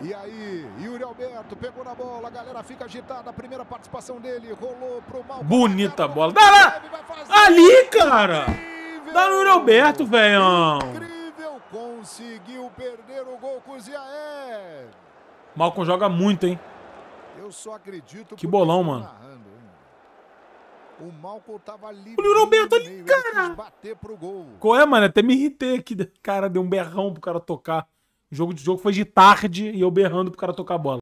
E aí, Yuri Alberto pegou na bola, a galera fica agitada, a primeira participação dele rolou pro mal. Bonita cara, bola. Dá lá! Ali, cara! Incrível, Dá no Yuri Alberto, velhão! Incrível, conseguiu perder o gol com o Ziaé. Malcom joga muito, hein? Eu só acredito Que bolão, mano. Narrando, o Malcom tava ali. O Yuri Alberto ali, cara! Bater pro gol. Qual é, mano? Até me irritei aqui. Cara, deu um berrão pro cara tocar. O jogo de jogo foi de tarde e eu berrando pro cara tocar a bola.